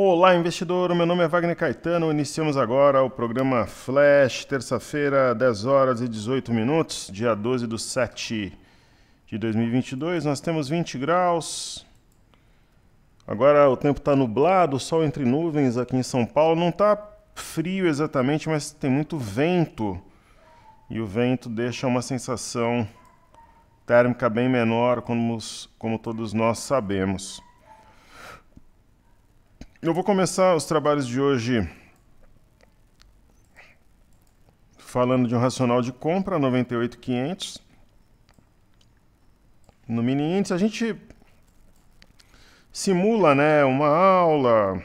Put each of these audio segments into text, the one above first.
Olá, investidor. Meu nome é Wagner Caetano. Iniciamos agora o programa Flash, terça-feira, 10 horas e 18 minutos, dia 12 do 7 de 2022. Nós temos 20 graus. Agora o tempo está nublado, sol entre nuvens aqui em São Paulo. Não está frio exatamente, mas tem muito vento. E o vento deixa uma sensação térmica bem menor, como, como todos nós sabemos. Eu vou começar os trabalhos de hoje falando de um racional de compra 98500 no mini índice. A gente simula, né, uma aula,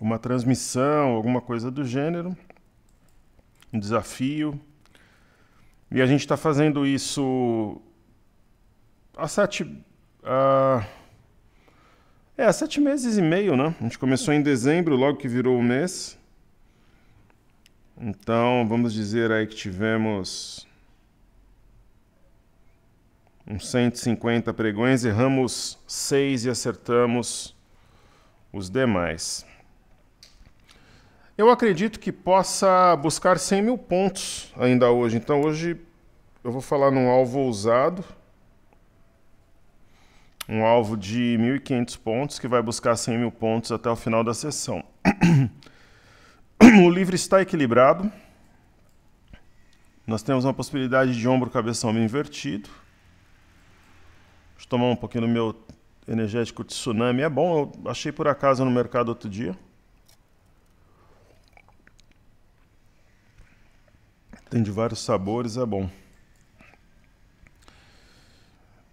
uma transmissão, alguma coisa do gênero, um desafio. E a gente está fazendo isso há sete, uh, é, sete meses e meio, né? A gente começou em dezembro, logo que virou o mês. Então, vamos dizer aí que tivemos uns 150 pregões, erramos seis e acertamos os demais. Eu acredito que possa buscar 100 mil pontos ainda hoje. Então, hoje eu vou falar num alvo ousado um alvo de 1.500 pontos que vai buscar 100 mil pontos até o final da sessão. o livro está equilibrado. Nós temos uma possibilidade de ombro-cabeção invertido. Deixa eu tomar um pouquinho do meu energético tsunami. É bom, eu achei por acaso no mercado outro dia. Tem de vários sabores, é bom.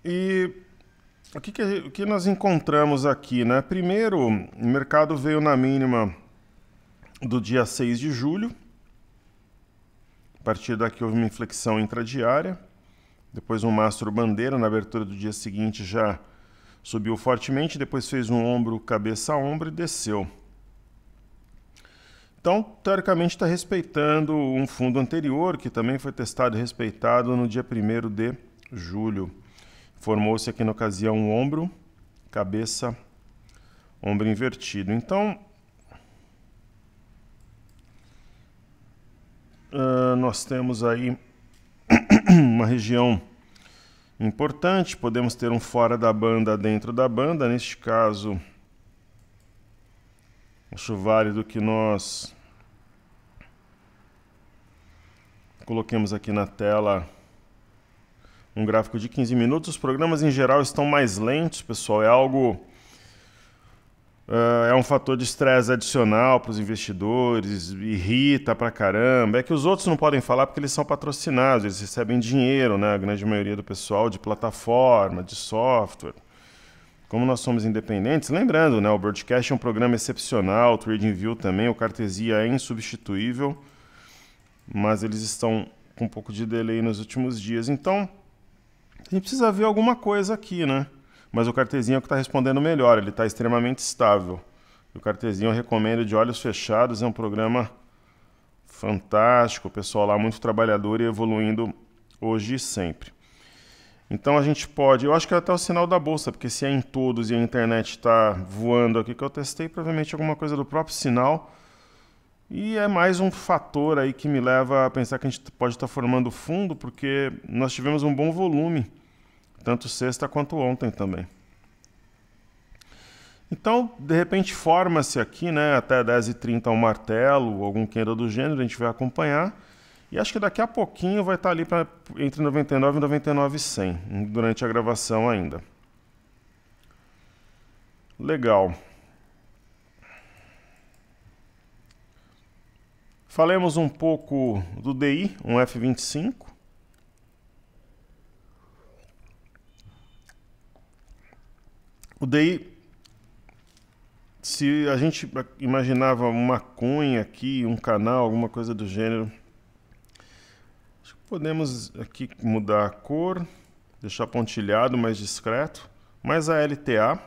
E o que, que, que nós encontramos aqui? Né? Primeiro, o mercado veio na mínima do dia 6 de julho. A partir daqui houve uma inflexão intradiária. Depois um mastro bandeira na abertura do dia seguinte já subiu fortemente, depois fez um ombro, cabeça a ombro e desceu. Então, teoricamente, está respeitando um fundo anterior, que também foi testado e respeitado no dia 1 de julho. Formou-se aqui na ocasião um ombro, cabeça, ombro invertido. Então, uh, nós temos aí uma região importante. Podemos ter um fora da banda dentro da banda. Neste caso, acho válido que nós coloquemos aqui na tela um gráfico de 15 minutos. Os programas em geral estão mais lentos, pessoal. É algo. Uh, é um fator de estresse adicional para os investidores, irrita pra caramba. É que os outros não podem falar porque eles são patrocinados, eles recebem dinheiro, né? A grande maioria do pessoal de plataforma, de software. Como nós somos independentes, lembrando, né? O Broadcast é um programa excepcional, o TradingView também, o Cartesia é insubstituível, mas eles estão com um pouco de delay nos últimos dias. Então, a gente precisa ver alguma coisa aqui, né? Mas o cartezinho é que está respondendo melhor, ele está extremamente estável. O cartezinho eu recomendo de olhos fechados, é um programa fantástico, o pessoal lá muito trabalhador e evoluindo hoje e sempre. Então a gente pode, eu acho que é até o sinal da bolsa, porque se é em todos e a internet está voando aqui que eu testei, provavelmente alguma coisa do próprio sinal e é mais um fator aí que me leva a pensar que a gente pode estar formando fundo, porque nós tivemos um bom volume, tanto sexta quanto ontem também. Então, de repente, forma-se aqui, né, até 10h30 um martelo, algum queira do gênero, a gente vai acompanhar. E acho que daqui a pouquinho vai estar ali pra, entre 99 e 99 100, durante a gravação ainda. Legal. Falemos um pouco do DI, um F25. O DI, se a gente imaginava uma cunha aqui, um canal, alguma coisa do gênero, podemos aqui mudar a cor, deixar pontilhado mais discreto, mais a LTA.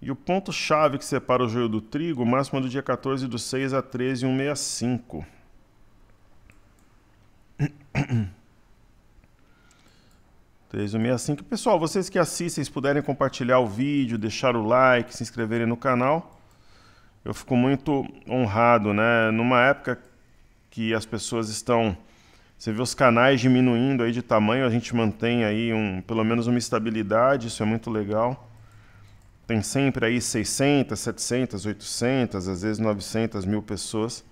E o ponto-chave que separa o joio do trigo, o máximo é do dia 14 do 6 a 13, 165. assim que pessoal, vocês que assistem, se puderem compartilhar o vídeo, deixar o like, se inscreverem no canal, eu fico muito honrado, né? Numa época que as pessoas estão, você vê os canais diminuindo aí de tamanho, a gente mantém aí um, pelo menos uma estabilidade, isso é muito legal tem sempre aí 600, 700, 800, às vezes 900 mil pessoas.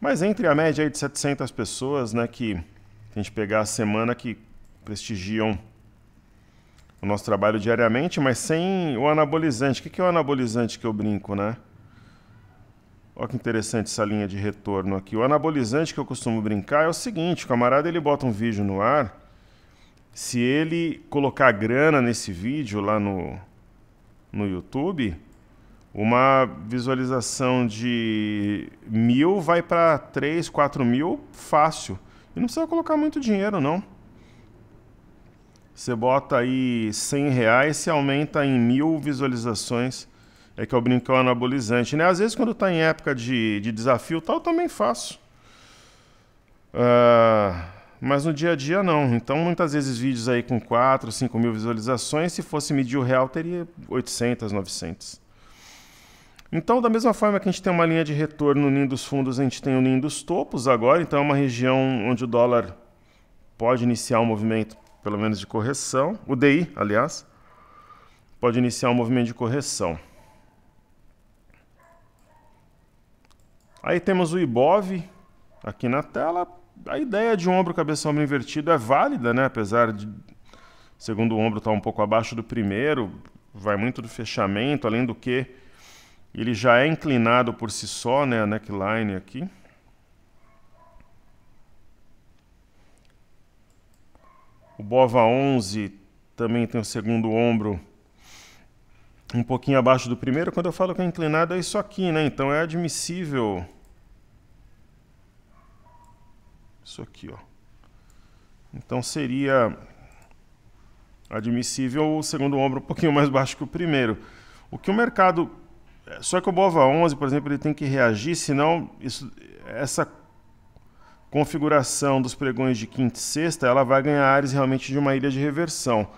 Mas entre a média aí de 700 pessoas, né, que a gente pegar a semana que prestigiam o nosso trabalho diariamente, mas sem o anabolizante. O que é o anabolizante que eu brinco, né? Olha que interessante essa linha de retorno aqui. O anabolizante que eu costumo brincar é o seguinte, o camarada ele bota um vídeo no ar, se ele colocar grana nesse vídeo lá no, no YouTube, uma visualização de mil vai para 3, 4 mil fácil. E não precisa colocar muito dinheiro, não. Você bota aí 100 reais se aumenta em mil visualizações. É que eu é brinco o anabolizante, né? Às vezes quando está em época de, de desafio tal, também faço. Uh, mas no dia a dia não. Então, muitas vezes, vídeos aí com 4, 5 mil visualizações, se fosse medir o real, teria 800, 900. Então, da mesma forma que a gente tem uma linha de retorno no ninho dos fundos, a gente tem o ninho dos topos agora. Então, é uma região onde o dólar pode iniciar um movimento, pelo menos de correção. O DI, aliás, pode iniciar um movimento de correção. Aí temos o IBOV aqui na tela, a ideia de ombro cabeça ombro invertido é válida, né? Apesar de segundo o ombro estar tá um pouco abaixo do primeiro, vai muito do fechamento, além do que ele já é inclinado por si só, né? A neckline aqui. O Bova 11 também tem o segundo ombro um pouquinho abaixo do primeiro. Quando eu falo que é inclinado, é isso aqui, né? Então é admissível isso aqui, ó. Então seria admissível o segundo ombro um pouquinho mais baixo que o primeiro. O que o mercado. É, só que o Bova 11, por exemplo, ele tem que reagir, senão isso, essa configuração dos pregões de quinta e sexta ela vai ganhar áreas realmente de uma ilha de reversão.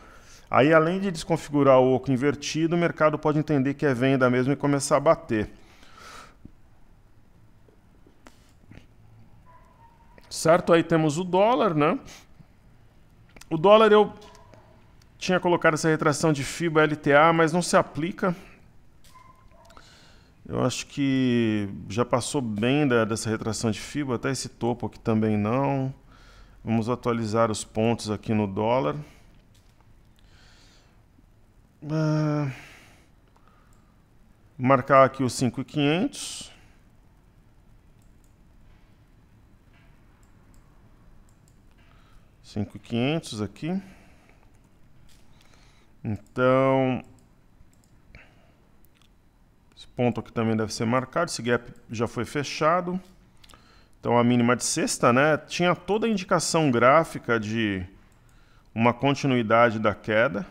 Aí, além de desconfigurar o oco invertido, o mercado pode entender que é venda mesmo e começar a bater. Certo? Aí temos o dólar, né? O dólar eu tinha colocado essa retração de FIBA LTA, mas não se aplica. Eu acho que já passou bem da, dessa retração de FIBA, até esse topo aqui também não. Vamos atualizar os pontos aqui no dólar. Uh, marcar aqui os 5,500. 5,500 aqui. Então, esse ponto aqui também deve ser marcado. Esse gap já foi fechado. Então, a mínima de sexta, né? Tinha toda a indicação gráfica de uma continuidade da queda.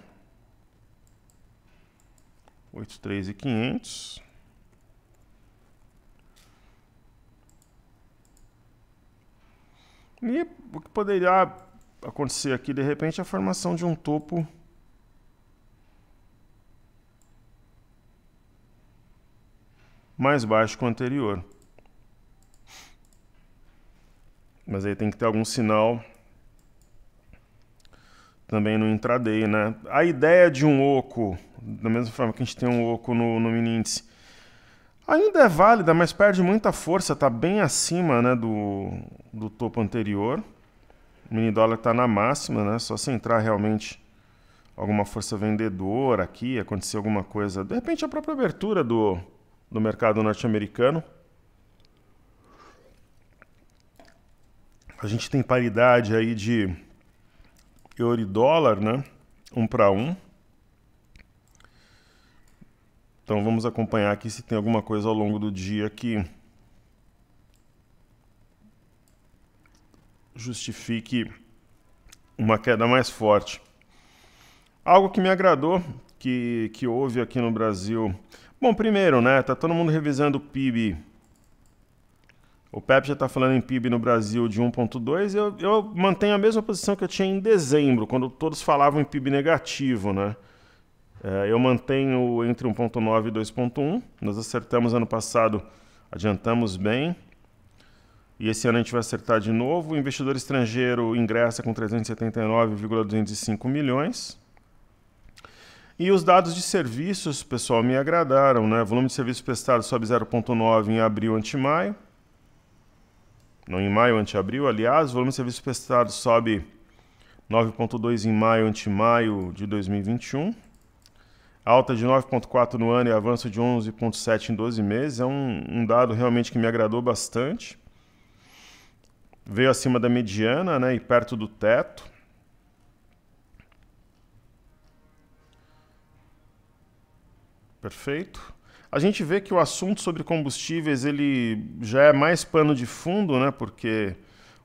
83,500. E o que poderia acontecer aqui de repente a formação de um topo mais baixo que o anterior. Mas aí tem que ter algum sinal também no intraday, né? A ideia de um oco, da mesma forma que a gente tem um oco no, no mini índice, ainda é válida, mas perde muita força, está bem acima né, do, do topo anterior. O mini dólar está na máxima, né? Só se entrar realmente alguma força vendedora aqui, acontecer alguma coisa. De repente a própria abertura do, do mercado norte-americano. A gente tem paridade aí de euro e dólar, né? Um para um. Então vamos acompanhar aqui se tem alguma coisa ao longo do dia que justifique uma queda mais forte. Algo que me agradou, que, que houve aqui no Brasil. Bom, primeiro, né? Tá todo mundo revisando o PIB. O PEP já está falando em PIB no Brasil de 1,2. Eu, eu mantenho a mesma posição que eu tinha em dezembro, quando todos falavam em PIB negativo, né? É, eu mantenho entre 1,9 e 2,1. Nós acertamos ano passado, adiantamos bem. E esse ano a gente vai acertar de novo. O investidor estrangeiro ingressa com 379,205 milhões. E os dados de serviços, pessoal, me agradaram, né? Volume de serviços prestados sobe 0,9 em abril ante maio. Não em maio ante abril, aliás, o volume de serviços prestados sobe 9,2 em maio ante maio de 2021. Alta de 9,4 no ano e avanço de 11,7 em 12 meses. É um, um dado realmente que me agradou bastante veio acima da mediana né, e perto do teto. Perfeito. A gente vê que o assunto sobre combustíveis ele já é mais pano de fundo, né? Porque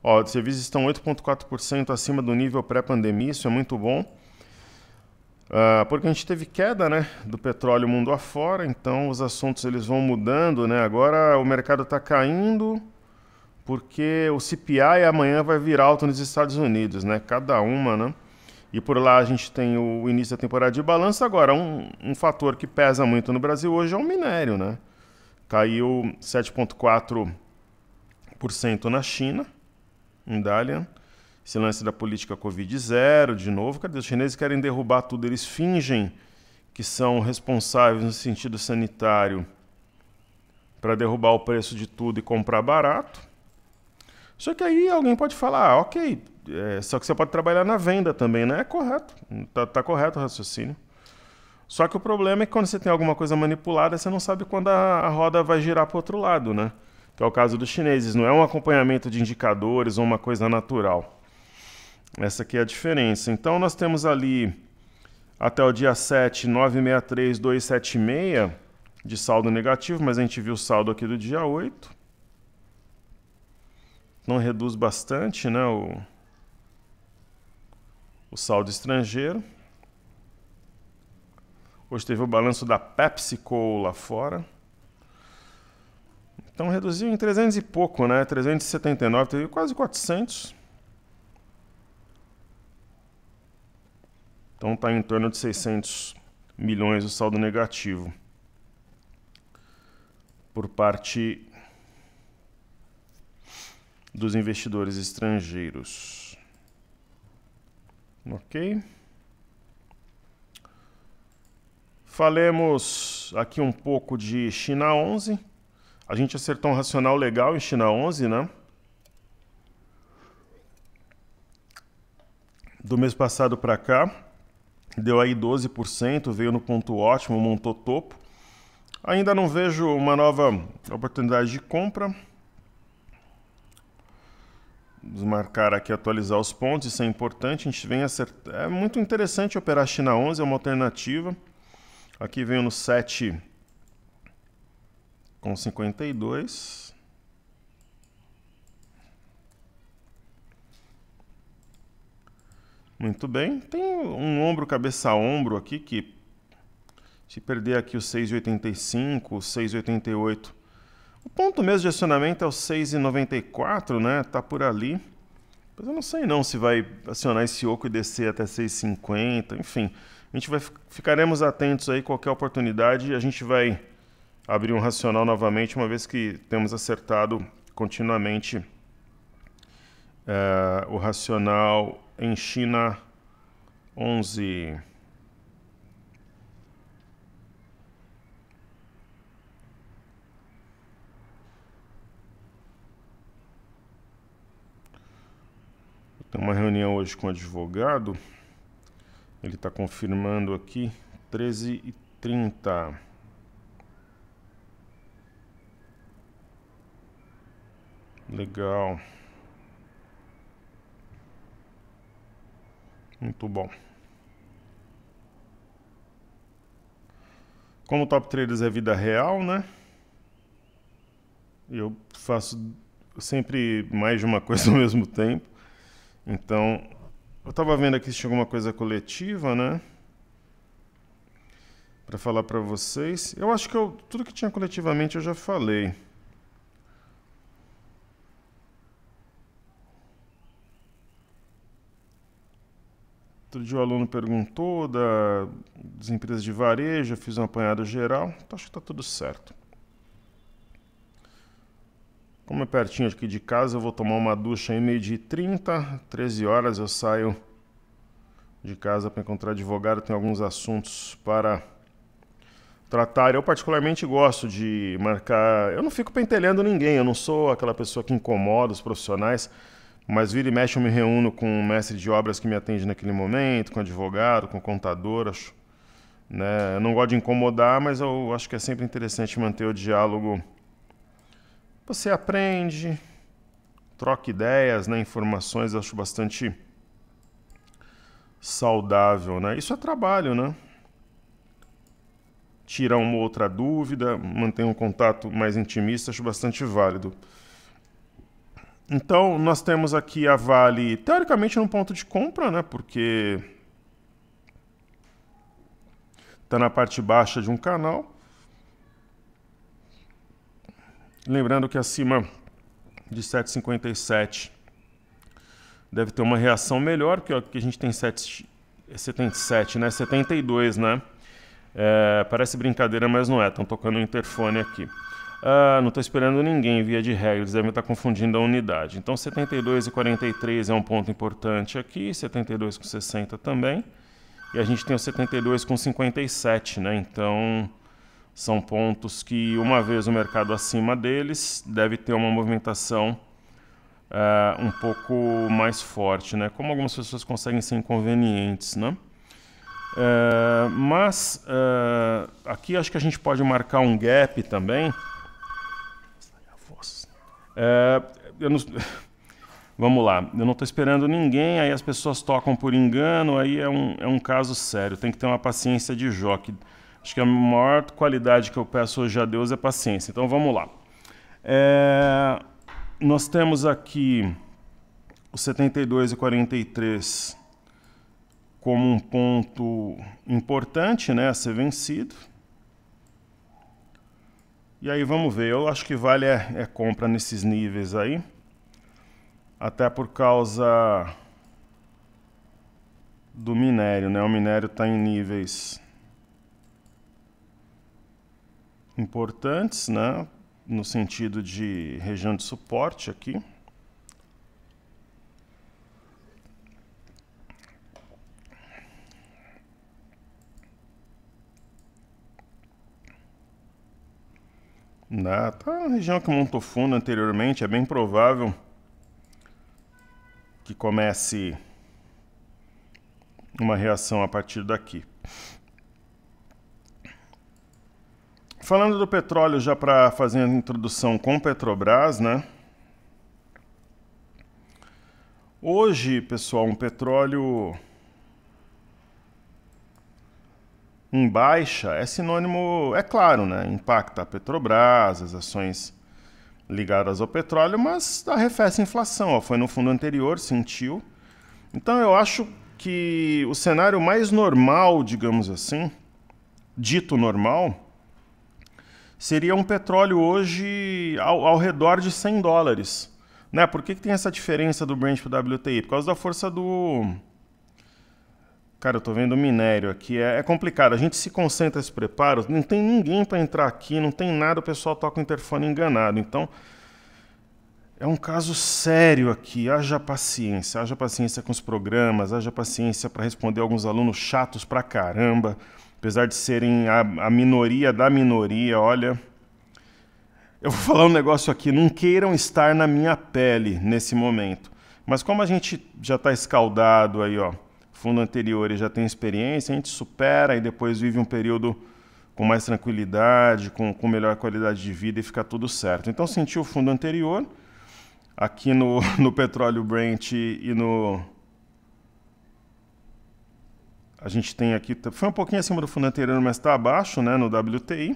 ó, os serviços estão 8,4% acima do nível pré-pandemia, isso é muito bom. Uh, porque a gente teve queda né, do petróleo mundo afora, então os assuntos eles vão mudando. Né? Agora o mercado está caindo, porque o CPI amanhã vai vir alto nos Estados Unidos, né? Cada uma, né? E por lá a gente tem o início da temporada de balanço. Agora, um, um fator que pesa muito no Brasil hoje é o minério, né? Caiu 7,4% na China, em Dalian. Esse lance da política Covid zero, de novo. Cadê? Os chineses querem derrubar tudo. Eles fingem que são responsáveis no sentido sanitário para derrubar o preço de tudo e comprar barato. Só que aí alguém pode falar, ah, ok, é, só que você pode trabalhar na venda também, né? É correto, tá, tá correto o raciocínio. Só que o problema é que quando você tem alguma coisa manipulada, você não sabe quando a, a roda vai girar para outro lado, né? Que é o caso dos chineses, não é um acompanhamento de indicadores ou uma coisa natural. Essa aqui é a diferença. Então nós temos ali até o dia 7, 963, 276 de saldo negativo, mas a gente viu o saldo aqui do dia 8 não reduz bastante né, o, o saldo estrangeiro. Hoje teve o balanço da PepsiCo lá fora. Então reduziu em 300 e pouco, né? 379, teve quase 400. Então está em torno de 600 milhões o saldo negativo por parte dos investidores estrangeiros. Ok? Falemos aqui um pouco de China 11. A gente acertou um racional legal em China 11, né? Do mês passado para cá, deu aí 12%, veio no ponto ótimo, montou topo. Ainda não vejo uma nova oportunidade de compra, marcar aqui, atualizar os pontos, isso é importante. A gente vem acertar. É muito interessante operar China 11, é uma alternativa. Aqui venho no 7 com 52. Muito bem. Tem um ombro, cabeça ombro aqui que se perder aqui o 6,85, o 6,88 o ponto mesmo de acionamento é o 6,94, né? Tá por ali. Mas eu não sei não se vai acionar esse oco e descer até 6,50, enfim. A gente vai ficaremos atentos aí qualquer oportunidade, a gente vai abrir um racional novamente, uma vez que temos acertado continuamente uh, o racional em China 11 Tem uma reunião hoje com o advogado. Ele está confirmando aqui 13 e 30. Legal. Muito bom. Como o Top Traders é vida real, né? Eu faço sempre mais de uma coisa ao mesmo tempo. Então, eu estava vendo aqui se tinha alguma coisa coletiva, né? Para falar para vocês. Eu acho que eu, tudo que tinha coletivamente eu já falei. Outro dia o aluno perguntou da, das empresas de varejo, eu fiz uma apanhada geral. Então, acho que está tudo certo. Como é pertinho aqui de casa, eu vou tomar uma ducha em meio de 30, 13 horas eu saio de casa para encontrar advogado, tem alguns assuntos para tratar. Eu particularmente gosto de marcar, eu não fico pentelhando ninguém, eu não sou aquela pessoa que incomoda os profissionais, mas vira e mexe eu me reúno com o mestre de obras que me atende naquele momento, com advogado, com contador, acho, né? Eu não gosto de incomodar, mas eu acho que é sempre interessante manter o diálogo você aprende, troca ideias, né, informações, acho bastante saudável, né? Isso é trabalho, né? Tirar uma outra dúvida, manter um contato mais intimista, acho bastante válido. Então, nós temos aqui a Vale, teoricamente, num ponto de compra, né? Porque está na parte baixa de um canal. Lembrando que acima de 7,57 deve ter uma reação melhor, porque ó, aqui a gente tem 77, é né? 72, né? É, parece brincadeira, mas não é. Estão tocando o interfone aqui. Ah, não estou esperando ninguém, via de regra, eles devem estar confundindo a unidade. Então 72 e 43 é um ponto importante aqui, 72 com 60 também. E a gente tem o 72 com 57, né? Então são pontos que, uma vez o mercado acima deles, deve ter uma movimentação uh, um pouco mais forte, né? Como algumas pessoas conseguem ser inconvenientes, né? Uh, mas uh, aqui acho que a gente pode marcar um gap também. eu não... Vamos lá, eu não estou esperando ninguém, aí as pessoas tocam por engano, aí é um, é um caso sério, tem que ter uma paciência de joque. Acho que a maior qualidade que eu peço hoje a Deus é paciência. Então vamos lá. É, nós temos aqui os 72 e 43 como um ponto importante né, a ser vencido. E aí vamos ver, eu acho que vale é, é compra nesses níveis aí, até por causa do minério, né? O minério está em níveis importantes, né? no sentido de região de suporte aqui. Dá, né, tá na região que montou fundo anteriormente, é bem provável que comece uma reação a partir daqui. Falando do petróleo, já para fazer a introdução com Petrobras, né? Hoje, pessoal, um petróleo em baixa é sinônimo, é claro, né? Impacta a Petrobras, as ações ligadas ao petróleo, mas arrefece a inflação. Ó. Foi no fundo anterior, sentiu. Então, eu acho que o cenário mais normal, digamos assim, dito normal, seria um petróleo hoje ao, ao redor de 100 dólares. Né? Por que, que tem essa diferença do Brent para o WTI? Por causa da força do. Cara, eu estou vendo minério aqui. É, é, complicado. A gente se concentra se prepara. Não tem ninguém para entrar aqui, não tem nada. O pessoal toca o interfone enganado. Então, é um caso sério aqui. Haja paciência. Haja paciência com os programas. Haja paciência para responder alguns alunos chatos pra caramba apesar de serem a, a minoria da minoria, olha. Eu vou falar um negócio aqui, não queiram estar na minha pele nesse momento. Mas como a gente já está escaldado aí, ó, fundo anterior e já tem experiência, a gente supera e depois vive um período com mais tranquilidade, com, com melhor qualidade de vida e fica tudo certo. Então senti o fundo anterior, aqui no, no petróleo Brent e no, a gente tem aqui, foi um pouquinho acima do fundo anterior, mas está abaixo né, no WTI.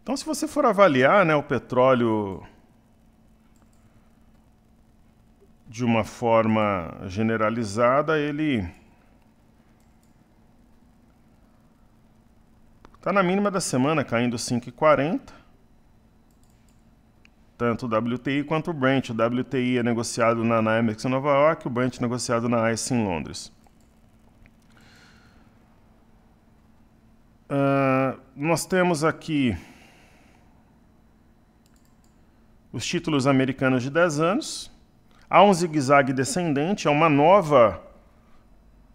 Então, se você for avaliar né, o petróleo de uma forma generalizada, ele está na mínima da semana, caindo 5,40. Tanto o WTI quanto o Brent. O WTI é negociado na NYMEX em Nova York, o Brent é negociado na ICE em Londres. Ah, nós temos aqui os títulos americanos de 10 anos. Há um zigue-zague descendente, há uma nova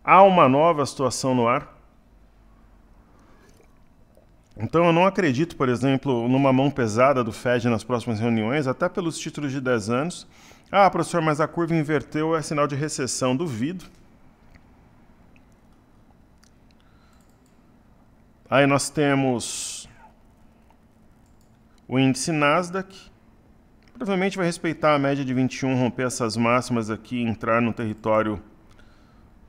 há uma nova situação no ar. Então eu não acredito, por exemplo, numa mão pesada do Fed nas próximas reuniões, até pelos títulos de 10 anos. Ah, professor, mas a curva inverteu, é sinal de recessão, duvido. Aí nós temos o índice Nasdaq. Provavelmente vai respeitar a média de 21, romper essas máximas aqui, entrar no território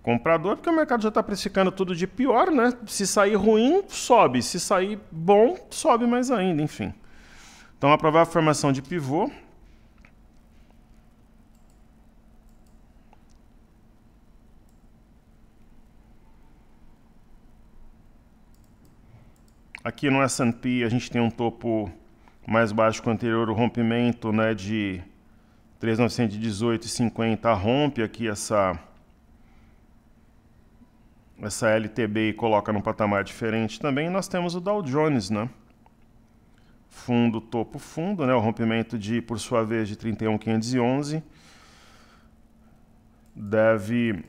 comprador, porque o mercado já está precificando tudo de pior, né? Se sair ruim, sobe. Se sair bom, sobe mais ainda, enfim. Então, a provável formação de pivô Aqui no S&P a gente tem um topo mais baixo que o anterior, o rompimento né, de 3.918,50 rompe aqui essa, essa LTB e coloca num patamar diferente também. E nós temos o Dow Jones, né? Fundo, topo, fundo, né? O rompimento de, por sua vez, de 31.511 deve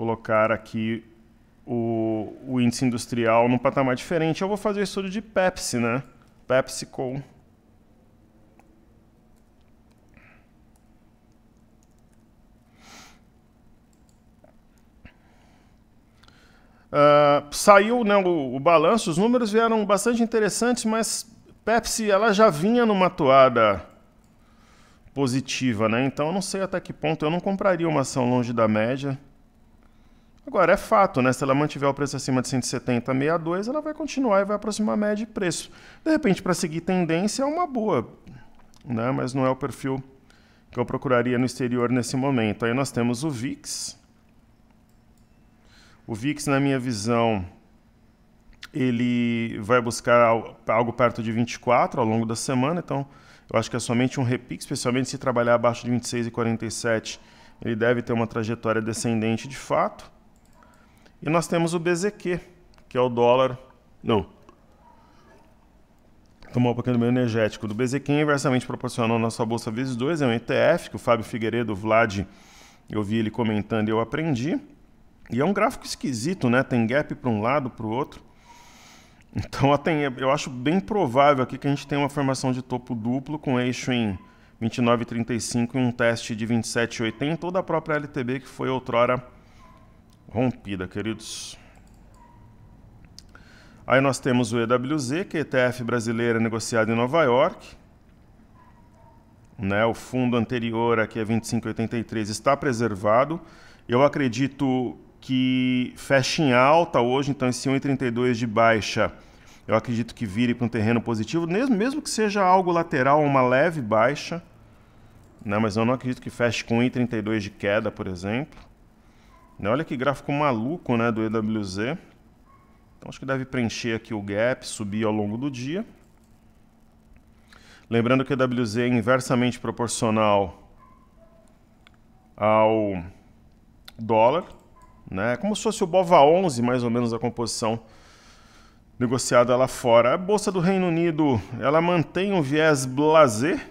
colocar aqui o, o índice industrial num patamar diferente. Eu vou fazer o estudo de Pepsi, né? PepsiCo. Uh, ah, saiu né, o, o, balanço, os números vieram bastante interessantes, mas Pepsi ela já vinha numa toada positiva, né? Então eu não sei até que ponto eu não compraria uma ação longe da média. Agora, é fato, né? Se ela mantiver o preço acima de 170,62, ela vai continuar e vai aproximar a média de preço. De repente, para seguir tendência, é uma boa, né? Mas não é o perfil que eu procuraria no exterior nesse momento. Aí nós temos o VIX. O VIX, na minha visão, ele vai buscar algo perto de 24 ao longo da semana, então eu acho que é somente um repique, especialmente se trabalhar abaixo de 26,47, e ele deve ter uma trajetória descendente de fato. E nós temos o BZQ, que é o dólar. Não. Tomou um pouquinho do meio energético do BZQ, inversamente proporcional à nossa bolsa vezes 2, é um ETF, que o Fábio Figueiredo, o Vlad, eu vi ele comentando e eu aprendi. E é um gráfico esquisito, né? Tem gap para um lado, para o outro. Então, eu acho bem provável aqui que a gente tenha uma formação de topo duplo com eixo em 29,35 e um teste de 27,80 ou da própria LTB que foi outrora rompida, queridos. Aí nós temos o EWZ, que é ETF brasileira negociado em Nova York. Né, o fundo anterior aqui é 2583 está preservado. Eu acredito que fecha em alta hoje, então esse 1,32 de baixa, eu acredito que vire para um terreno positivo, mesmo, mesmo que seja algo lateral, uma leve baixa. Né, mas eu não acredito que feche com 1,32 de queda, por exemplo. Né, olha que gráfico maluco né, do EWZ. Então acho que deve preencher aqui o gap, subir ao longo do dia. Lembrando que o EWZ é inversamente proporcional ao dólar. Né? É como se fosse o BOVA11, mais ou menos, a composição negociada lá fora. A Bolsa do Reino Unido ela mantém um viés blazer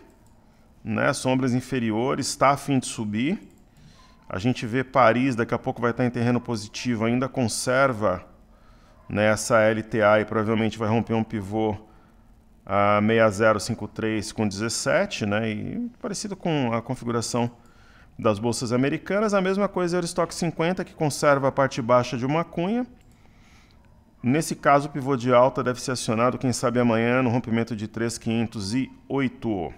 né? sombras inferiores, está a fim de subir. A gente vê Paris, daqui a pouco vai estar em terreno positivo, ainda conserva né, essa LTA e provavelmente vai romper um pivô ah, a 6053 com 17, né, e parecido com a configuração das bolsas americanas. A mesma coisa é o estoque 50, que conserva a parte baixa de uma cunha. Nesse caso, o pivô de alta deve ser acionado, quem sabe amanhã, no rompimento de 3,508.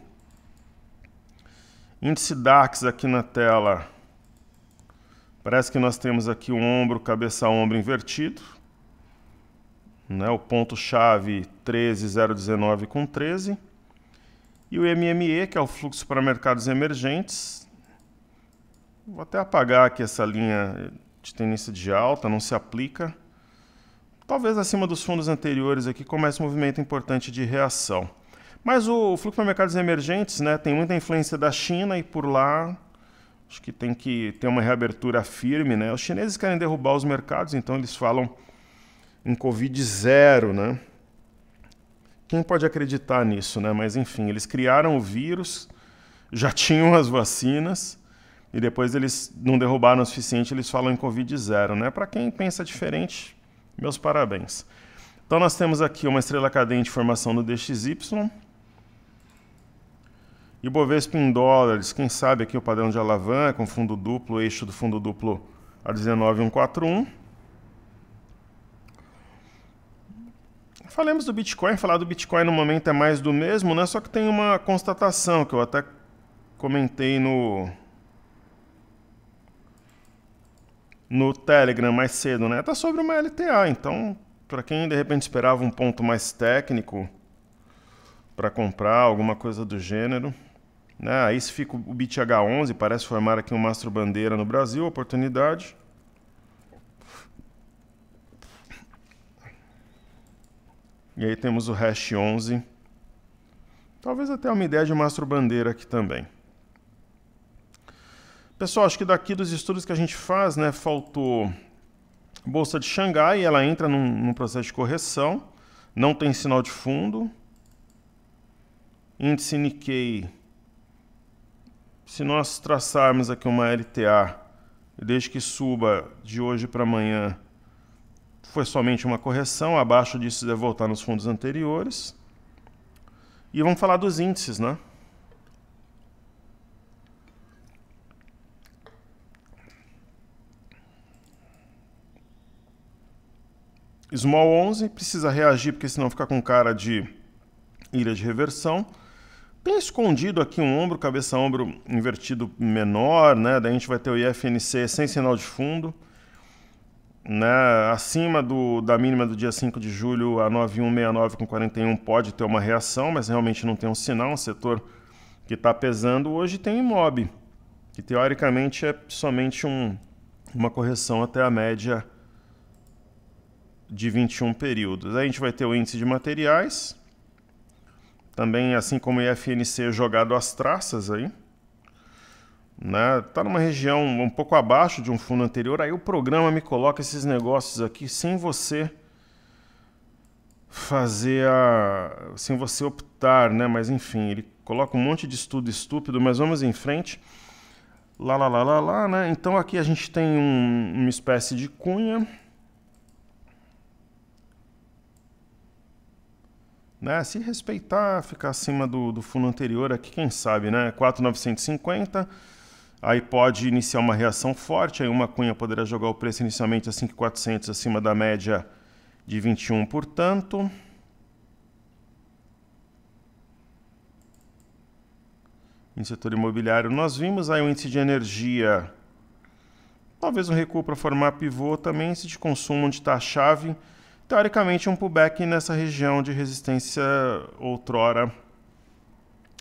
Índice DAX aqui na tela Parece que nós temos aqui o ombro, cabeça ombro invertido. Né? O ponto-chave 13019 com 13. E o MME, que é o fluxo para mercados emergentes. Vou até apagar aqui essa linha de tendência de alta, não se aplica. Talvez acima dos fundos anteriores aqui comece um movimento importante de reação. Mas o fluxo para mercados emergentes né, tem muita influência da China e por lá Acho que tem que ter uma reabertura firme, né? Os chineses querem derrubar os mercados, então eles falam em Covid zero, né? Quem pode acreditar nisso, né? Mas enfim, eles criaram o vírus, já tinham as vacinas e depois eles não derrubaram o suficiente, eles falam em Covid zero, né? Para quem pensa diferente, meus parabéns. Então nós temos aqui uma estrela cadente formação do DXY, e Bovespa em dólares, quem sabe aqui o padrão de alavanca, com um fundo duplo, eixo do fundo duplo a 19,141. Falamos do Bitcoin, falar do Bitcoin no momento é mais do mesmo, né? Só que tem uma constatação que eu até comentei no no Telegram mais cedo, né? Tá sobre uma LTA, então para quem de repente esperava um ponto mais técnico para comprar alguma coisa do gênero, né? Aí se fica o BitH11, parece formar aqui um mastro bandeira no Brasil, oportunidade. E aí temos o hash 11. Talvez até uma ideia de mastro bandeira aqui também. Pessoal, acho que daqui dos estudos que a gente faz, né, faltou Bolsa de Xangai, ela entra num, num processo de correção, não tem sinal de fundo. Índice Nikkei se nós traçarmos aqui uma LTA, desde que suba de hoje para amanhã, foi somente uma correção, abaixo disso deve voltar nos fundos anteriores. E vamos falar dos índices, né? Small 11 precisa reagir, porque senão fica com cara de ilha de reversão. Tem escondido aqui um ombro, cabeça-ombro invertido menor, né? Daí a gente vai ter o IFNC sem sinal de fundo. Né? Acima do, da mínima do dia 5 de julho, a 9169 com 41 pode ter uma reação, mas realmente não tem um sinal. Um setor que está pesando hoje tem IMOB, que teoricamente é somente um, uma correção até a média de 21 períodos. Aí a gente vai ter o índice de materiais, também, assim como o IFNC, jogado às traças aí. Né? Tá numa região um pouco abaixo de um fundo anterior, aí o programa me coloca esses negócios aqui sem você fazer a... sem você optar, né? Mas enfim, ele coloca um monte de estudo estúpido, mas vamos em frente. Lá, lá, lá, lá, lá, né? Então aqui a gente tem um, uma espécie de cunha Né? Se respeitar, ficar acima do, do fundo anterior aqui, quem sabe, né? 4,950, aí pode iniciar uma reação forte, aí uma cunha poderá jogar o preço inicialmente a 5,400 acima da média de 21, portanto... Em setor imobiliário, nós vimos aí o um índice de energia, talvez um recuo para formar pivô também, índice de consumo onde está a chave teoricamente um pullback nessa região de resistência outrora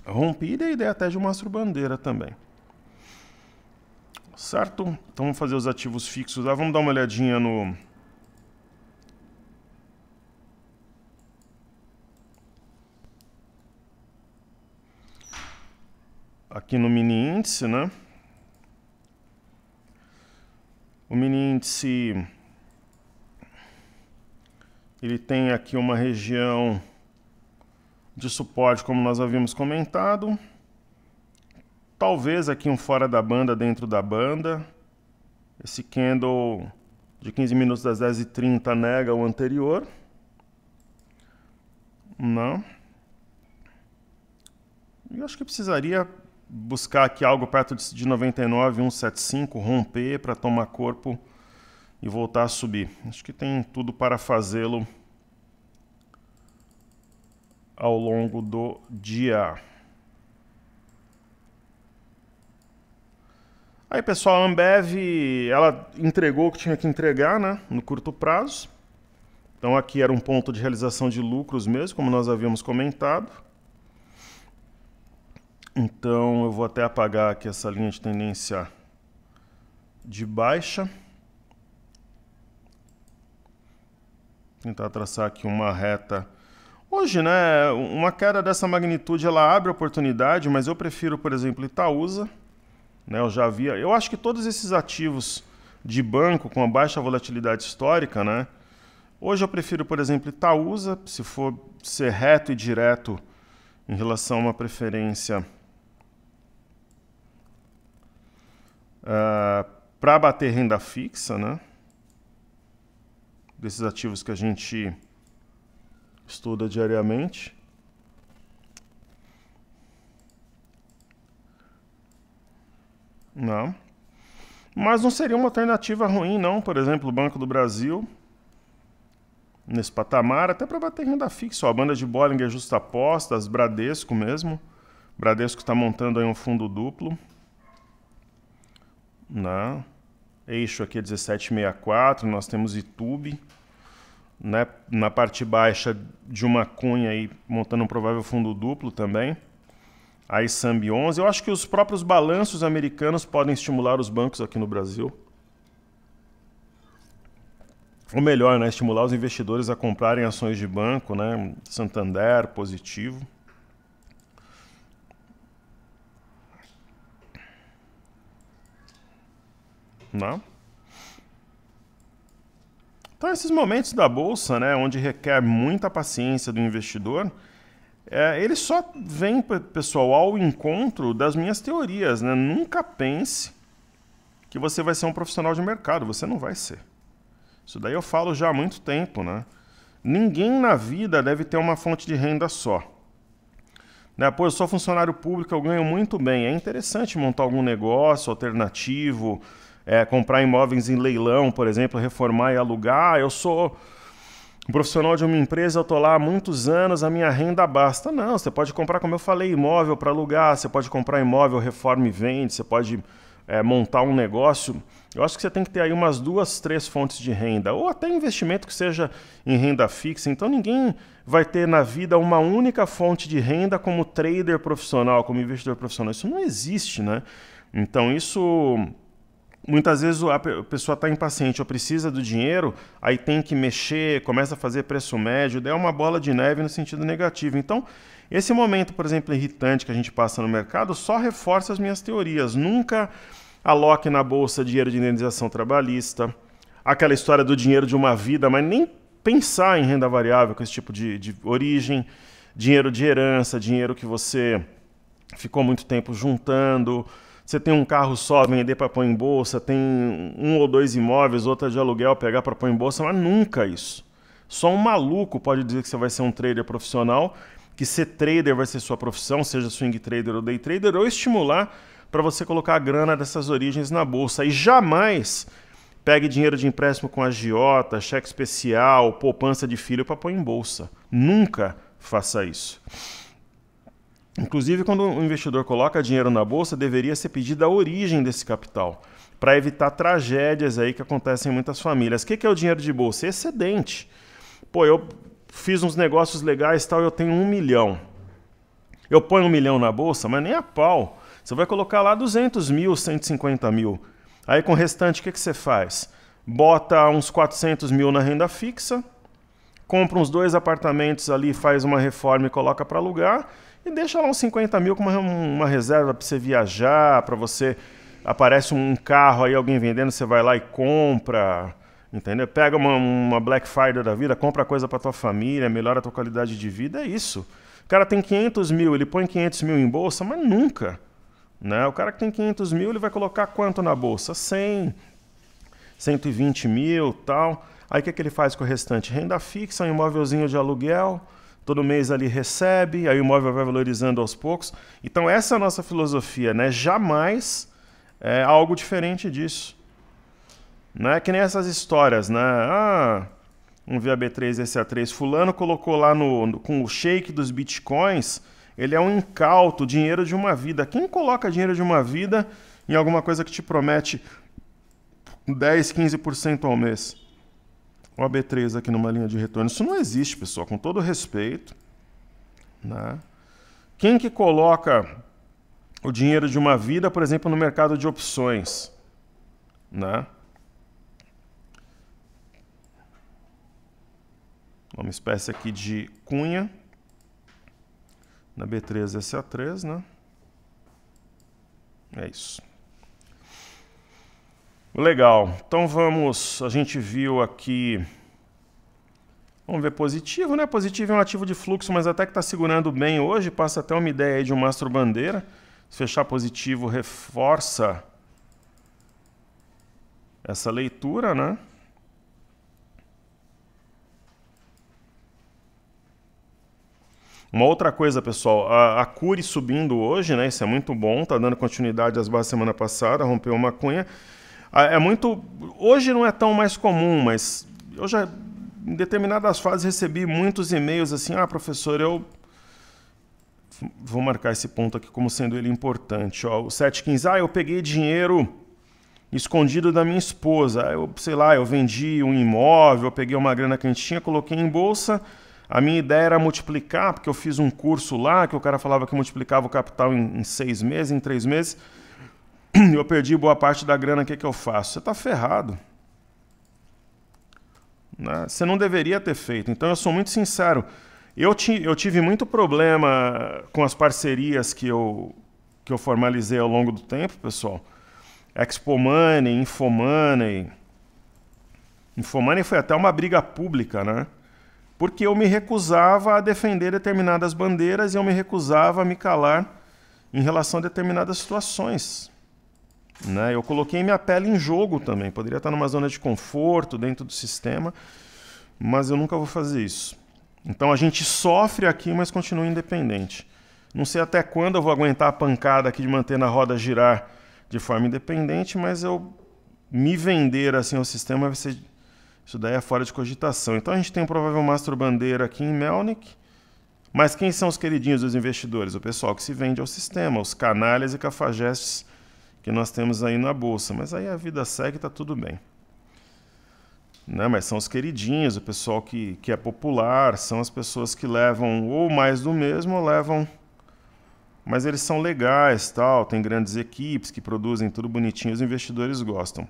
rompida e ideia até de uma bandeira também. Certo? Então vamos fazer os ativos fixos Vamos dar uma olhadinha no... Aqui no mini índice, né? O mini índice ele tem aqui uma região de suporte, como nós havíamos comentado. Talvez aqui um fora da banda, dentro da banda. Esse candle de 15 minutos das 10h30 nega o anterior. Não. Eu acho que precisaria buscar aqui algo perto de 99, 175, romper para tomar corpo e voltar a subir. Acho que tem tudo para fazê-lo ao longo do dia. Aí, pessoal, a Ambev, ela entregou o que tinha que entregar, né, no curto prazo. Então aqui era um ponto de realização de lucros mesmo, como nós havíamos comentado. Então eu vou até apagar aqui essa linha de tendência de baixa. tentar traçar aqui uma reta. Hoje, né, uma queda dessa magnitude ela abre oportunidade, mas eu prefiro, por exemplo, Itaúsa. Né, eu já via. Eu acho que todos esses ativos de banco com a baixa volatilidade histórica, né? Hoje eu prefiro, por exemplo, Itaúsa, se for ser reto e direto em relação a uma preferência uh, eh, para bater renda fixa, né? desses ativos que a gente estuda diariamente. Não. Mas não seria uma alternativa ruim, não. Por exemplo, o Banco do Brasil, nesse patamar, até para bater renda fixa. Ó, a banda de Bollinger Justa Apostas, Bradesco mesmo. Bradesco está montando aí um fundo duplo. Não. Né? eixo aqui é 1764, nós temos YouTube, né? na parte baixa de uma cunha aí, montando um provável fundo duplo também. A Samb 11, eu acho que os próprios balanços americanos podem estimular os bancos aqui no Brasil. Ou melhor, né? estimular os investidores a comprarem ações de banco, né? Santander, positivo. Né? Então, esses momentos da bolsa, né, onde requer muita paciência do investidor, é, ele só vem, pessoal, ao encontro das minhas teorias. Né? Nunca pense que você vai ser um profissional de mercado. Você não vai ser. Isso daí eu falo já há muito tempo. Né? Ninguém na vida deve ter uma fonte de renda só. Né? Pô, eu sou funcionário público, eu ganho muito bem. É interessante montar algum negócio alternativo é, comprar imóveis em leilão, por exemplo, reformar e alugar. Eu sou um profissional de uma empresa, eu estou lá há muitos anos, a minha renda basta. Não, você pode comprar, como eu falei, imóvel para alugar, você pode comprar imóvel, reforma e vende, você pode é, montar um negócio. Eu acho que você tem que ter aí umas duas, três fontes de renda, ou até investimento que seja em renda fixa. Então ninguém vai ter na vida uma única fonte de renda como trader profissional, como investidor profissional. Isso não existe, né? Então isso muitas vezes a pessoa está impaciente ou precisa do dinheiro, aí tem que mexer, começa a fazer preço médio, é uma bola de neve no sentido negativo. Então, esse momento, por exemplo, irritante que a gente passa no mercado só reforça as minhas teorias. Nunca aloque na bolsa dinheiro de indenização trabalhista, aquela história do dinheiro de uma vida, mas nem pensar em renda variável com esse tipo de, de origem, dinheiro de herança, dinheiro que você ficou muito tempo juntando você tem um carro só, vender para pôr em bolsa, tem um ou dois imóveis, outra de aluguel, pegar para pôr em bolsa, mas nunca isso. Só um maluco pode dizer que você vai ser um trader profissional, que ser trader vai ser sua profissão, seja swing trader ou day trader, ou estimular para você colocar a grana dessas origens na bolsa. E jamais pegue dinheiro de empréstimo com agiota, cheque especial, poupança de filho para pôr em bolsa. Nunca faça isso. Inclusive, quando o investidor coloca dinheiro na bolsa, deveria ser pedida a origem desse capital, para evitar tragédias aí que acontecem em muitas famílias. O que é o dinheiro de bolsa? Excedente. Pô, eu fiz uns negócios legais tal, eu tenho um milhão. Eu ponho um milhão na bolsa, mas nem a pau. Você vai colocar lá 200 mil, 150 mil. Aí com o restante, o que, que você faz? Bota uns 400 mil na renda fixa, compra uns dois apartamentos ali, faz uma reforma e coloca para alugar e deixa lá uns 50 mil como uma, uma reserva para você viajar, para você. Aparece um carro aí, alguém vendendo, você vai lá e compra. Entendeu? Pega uma, uma Black Friday da vida, compra coisa para tua família, melhora a tua qualidade de vida, é isso. O cara tem 500 mil, ele põe 500 mil em bolsa, mas nunca. Né? O cara que tem 500 mil, ele vai colocar quanto na bolsa? 100, 120 mil, tal. Aí o que, é que ele faz com o restante? Renda fixa, um imóvelzinho de aluguel, todo mês ali recebe, aí o imóvel vai valorizando aos poucos. Então essa é a nossa filosofia, né? Jamais é algo diferente disso. Não é que nem essas histórias, né? Ah, um VAB3 SA3 fulano colocou lá no, no com o shake dos bitcoins, ele é um incauto, dinheiro de uma vida. Quem coloca dinheiro de uma vida em alguma coisa que te promete 10, 15% ao mês? o AB3 aqui numa linha de retorno. Isso não existe, pessoal, com todo respeito. Né? Quem que coloca o dinheiro de uma vida, por exemplo, no mercado de opções? Né? Uma espécie aqui de cunha. Na B3, SA3, é né? É isso. Legal. Então vamos, a gente viu aqui Vamos ver positivo, né? Positivo é um ativo de fluxo, mas até que está segurando bem hoje. Passa até uma ideia aí de um mastro bandeira. Se fechar positivo, reforça essa leitura, né? Uma outra coisa, pessoal, a, a subindo hoje, né? Isso é muito bom, tá dando continuidade às bases semana passada, rompeu uma cunha. Ah, é muito. Hoje não é tão mais comum, mas eu já, em determinadas fases, recebi muitos e-mails assim: ah, professor, eu. Vou marcar esse ponto aqui como sendo ele importante. Ó, o 715, ah, eu peguei dinheiro escondido da minha esposa. Eu, sei lá, eu vendi um imóvel, eu peguei uma grana que a gente tinha, coloquei em bolsa. A minha ideia era multiplicar, porque eu fiz um curso lá que o cara falava que multiplicava o capital em, em seis meses, em três meses. eu perdi boa parte da grana, o que, que eu faço? Você está ferrado. Né? Você não deveria ter feito. Então, eu sou muito sincero. Eu, ti, eu tive muito problema com as parcerias que eu, que eu formalizei ao longo do tempo, pessoal. Expo Money, Infomoney. Infomoney foi até uma briga pública, né? Porque eu me recusava a defender determinadas bandeiras e eu me recusava a me calar em relação a determinadas situações. Né? Eu coloquei minha pele em jogo também. Poderia estar numa zona de conforto dentro do sistema, mas eu nunca vou fazer isso. Então a gente sofre aqui, mas continua independente. Não sei até quando eu vou aguentar a pancada aqui de manter na roda girar de forma independente, mas eu me vender assim ao sistema vai ser isso daí é fora de cogitação. Então a gente tem um provável mastro bandeira aqui em Melnick. Mas quem são os queridinhos dos investidores? O pessoal que se vende ao sistema, os canalhas e cafajestes que nós temos aí na bolsa, mas aí a vida segue, tá tudo bem. Né? Mas são os queridinhos, o pessoal que, que é popular, são as pessoas que levam ou mais do mesmo ou levam. Mas eles são legais, tal, tem grandes equipes que produzem tudo bonitinho, os investidores gostam.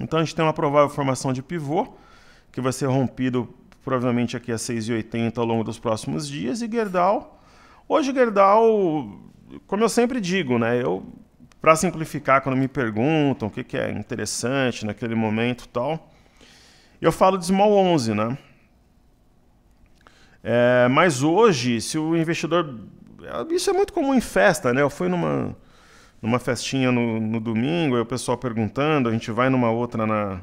Então a gente tem uma provável formação de pivô, que vai ser rompido provavelmente aqui a 6,80 ao longo dos próximos dias, e Gerdau. Hoje Gerdau, como eu sempre digo, né? Eu para simplificar, quando me perguntam o que, que é interessante naquele momento tal, eu falo de Small 11, né? É, mas hoje, se o investidor. Isso é muito comum em festa, né? Eu fui numa, numa festinha no, no domingo, aí o pessoal perguntando, a gente vai numa outra na.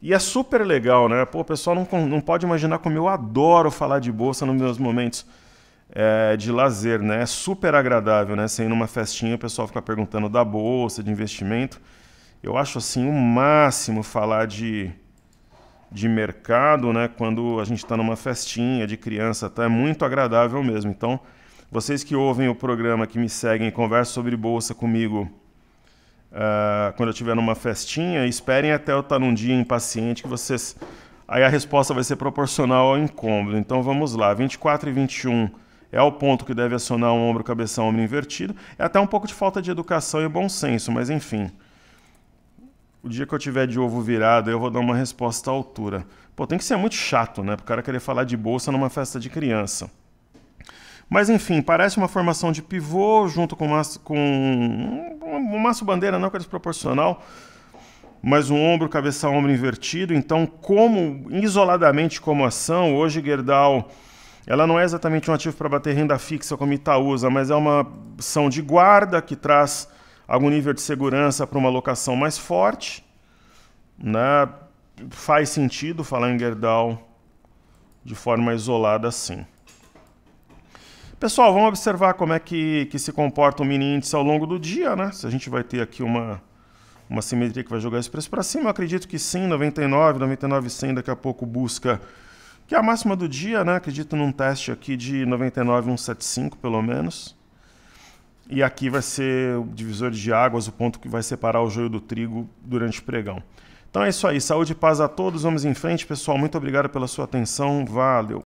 E é super legal, né? Pô, o pessoal não, não pode imaginar como eu adoro falar de bolsa nos meus momentos é, de lazer, né? É super agradável, né? Sem ir numa festinha, o pessoal fica perguntando da bolsa, de investimento. Eu acho assim o máximo falar de, de mercado, né? Quando a gente está numa festinha de criança, tá? É muito agradável mesmo. Então, vocês que ouvem o programa, que me seguem, conversam sobre bolsa comigo uh, quando eu estiver numa festinha, esperem até eu estar tá num dia impaciente que vocês. Aí a resposta vai ser proporcional ao incômodo. Então vamos lá, 24 e 21 é o ponto que deve acionar o ombro, cabeção, ombro invertido. É até um pouco de falta de educação e bom senso, mas enfim. O dia que eu tiver de ovo virado, eu vou dar uma resposta à altura. Pô, tem que ser muito chato, né? Para o cara querer falar de bolsa numa festa de criança. Mas enfim, parece uma formação de pivô junto com, maço, com um maço bandeira não que é desproporcional, mas um ombro, cabeça, ombro invertido. Então, como isoladamente como ação, hoje Gerdau ela não é exatamente um ativo para bater renda fixa como Itaúsa, mas é uma ação de guarda que traz algum nível de segurança para uma locação mais forte. Né? Faz sentido falar em Gerdau de forma isolada assim. Pessoal, vamos observar como é que, que se comporta o mini índice ao longo do dia, né? Se a gente vai ter aqui uma, uma simetria que vai jogar esse preço para cima, eu acredito que sim, 99, 99 daqui a pouco busca que é a máxima do dia, né? Acredito num teste aqui de 99,175 pelo menos. E aqui vai ser o divisor de águas, o ponto que vai separar o joio do trigo durante o pregão. Então é isso aí. Saúde e paz a todos. Vamos em frente, pessoal. Muito obrigado pela sua atenção. Valeu.